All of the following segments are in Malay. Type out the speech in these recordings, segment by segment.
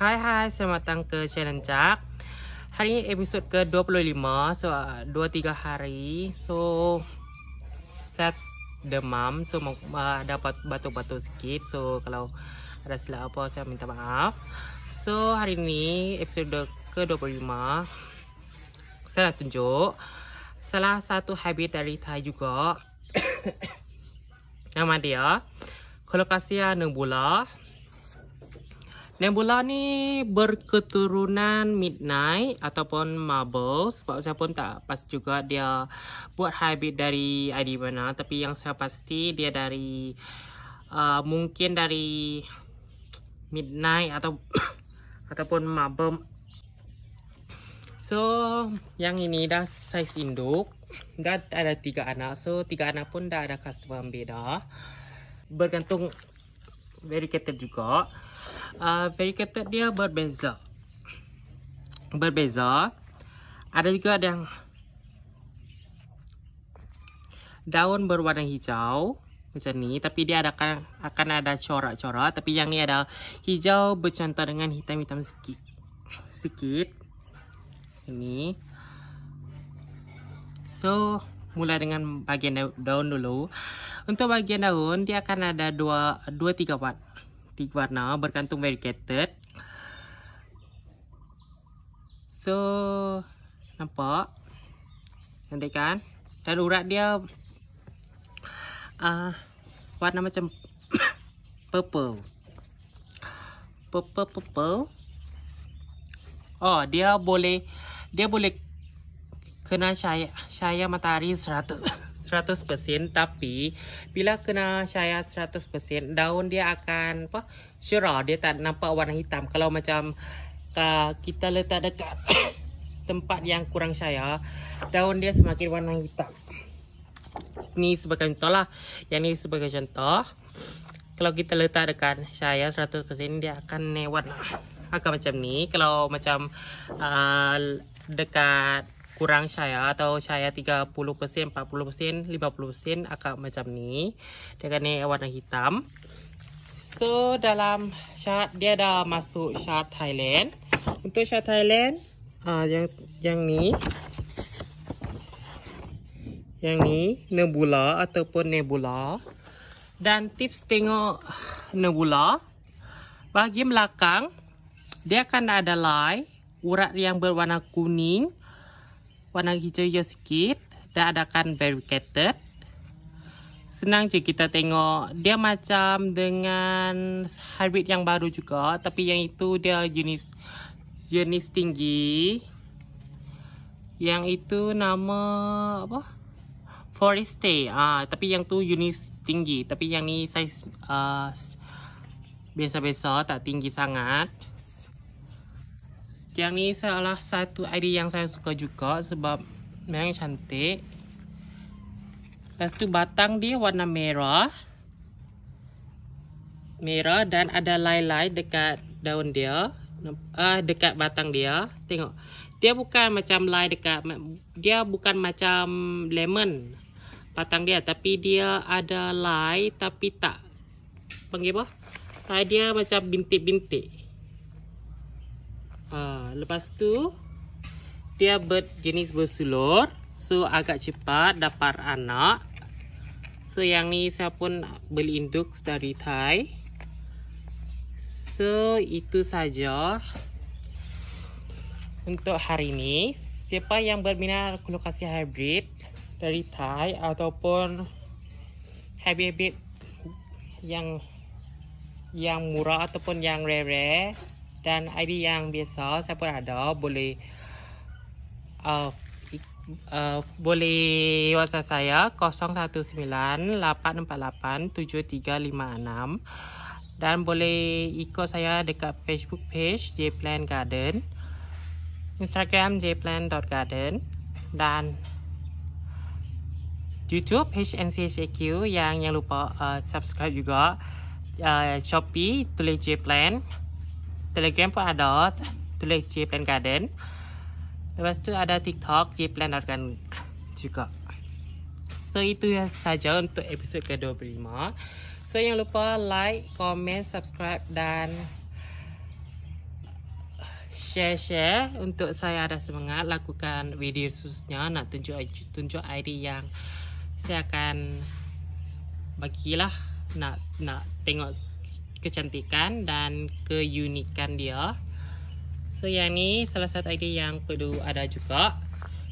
Hai hai, selamat datang ke channel Jack. Hari ini episod ke-25, so uh, 2-3 hari. So, saya demam, so uh, dapat batuk-batuk sikit. So, kalau ada silap apa, saya minta maaf. So, hari ini episod ke-25, saya nak tunjuk salah satu habit dari Thai juga. Nama dia, kolokasia nebula. Nebula ni berketurunan Midnight ataupun Marble sebab saya pun tak pasti juga dia buat hybrid dari ID mana tapi yang saya pasti dia dari uh, mungkin dari Midnight atau ataupun Marble So yang ini dah saiz induk dah ada tiga anak so tiga anak pun dah ada customer beda bergantung variegated juga. Uh, variegated dia berbeza. Berbeza. Ada juga ada yang daun berwarna hijau macam ni tapi dia ada akan, akan ada corak-corak tapi yang ni ada hijau bercanta dengan hitam-hitam sikit. Sikit. Ini. So, mulai dengan bahagian daun dulu. Untuk bagian daun, dia akan ada dua 3 warna. 3 warna bergantung variegated. So, nampak? Nanti kan? Dan urat dia uh, warna macam purple. Purple-purple. Oh, dia boleh dia boleh kena cahaya, cahaya matahari seratus. 100% tapi bila kena cahaya 100% daun dia akan apa syurah dia tak nampak warna hitam kalau macam uh, kita letak dekat tempat yang kurang cahaya daun dia semakin warna hitam ni sebagai contoh lah yang ni sebagai contoh kalau kita letak dekat cahaya 100% dia akan newat warna akan macam ni kalau macam uh, dekat kurang cahaya atau cahaya 30%, 40%, 50% agak macam ni. Dengan ni warna hitam. So dalam syarat dia dah masuk syarat Thailand. Untuk syarat Thailand ah yang yang ni yang ni nebula ataupun nebula dan tips tengok nebula bahagian belakang dia akan ada line urat yang berwarna kuning warna hijau-hijau sikit dan ada kan variegated. Senang je kita tengok. Dia macam dengan hybrid yang baru juga tapi yang itu dia jenis jenis tinggi. Yang itu nama apa? Forestay. Ah, tapi yang tu jenis tinggi tapi yang ni saiz ah, biasa-biasa tak tinggi sangat. Yang ni salah satu ID yang saya suka juga sebab memang cantik. Lepas tu batang dia warna merah. Merah dan ada lilai dekat daun dia. Uh, dekat batang dia. Tengok. Dia bukan macam lilai dekat. Dia bukan macam lemon batang dia. Tapi dia ada lilai tapi tak. Panggil apa? Lilai dia macam bintik-bintik. Ha, lepas tu dia ber, jenis bersulur so agak cepat dapat anak so yang ni saya pun beli induk dari Thai so itu saja untuk hari ini siapa yang berminat kolokasi hybrid dari Thai ataupun hybrid yang yang murah ataupun yang rare-rare dan ID yang biasa saya siapa ada boleh uh, Uh, boleh WhatsApp saya 019-848-7356 Dan boleh ikut saya dekat Facebook page Jplan Garden Instagram jplan.garden Dan Youtube HNCHAQ yang jangan lupa uh, subscribe juga uh, Shopee tulis Jplan Jplan Telegram pun ada tulis J Plant Garden. Lepas tu ada TikTok J Plant Garden juga. So itu saja untuk episod ke-25. So jangan lupa like, komen, subscribe dan share-share untuk saya ada semangat lakukan video khususnya nak tunjuk tunjuk ID yang saya akan bagilah nak nak tengok kecantikan dan keunikan dia. So yang ni salah satu idea yang perlu ada juga.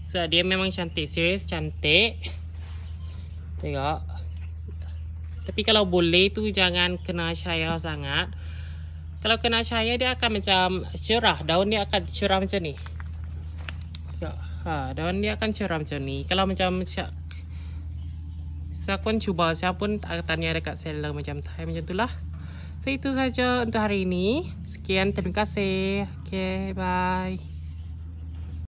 So dia memang cantik, serius cantik. Tengok. Tapi kalau boleh tu jangan kena cahaya sangat. Kalau kena cahaya dia akan macam cerah, daun dia akan cerah macam ni. Tengok. Ha, daun dia akan cerah macam ni. Kalau macam saya pun cuba, saya pun tanya dekat seller macam tai macam itulah. So itu saja untuk hari ini. Sekian terima kasih. Okay, bye.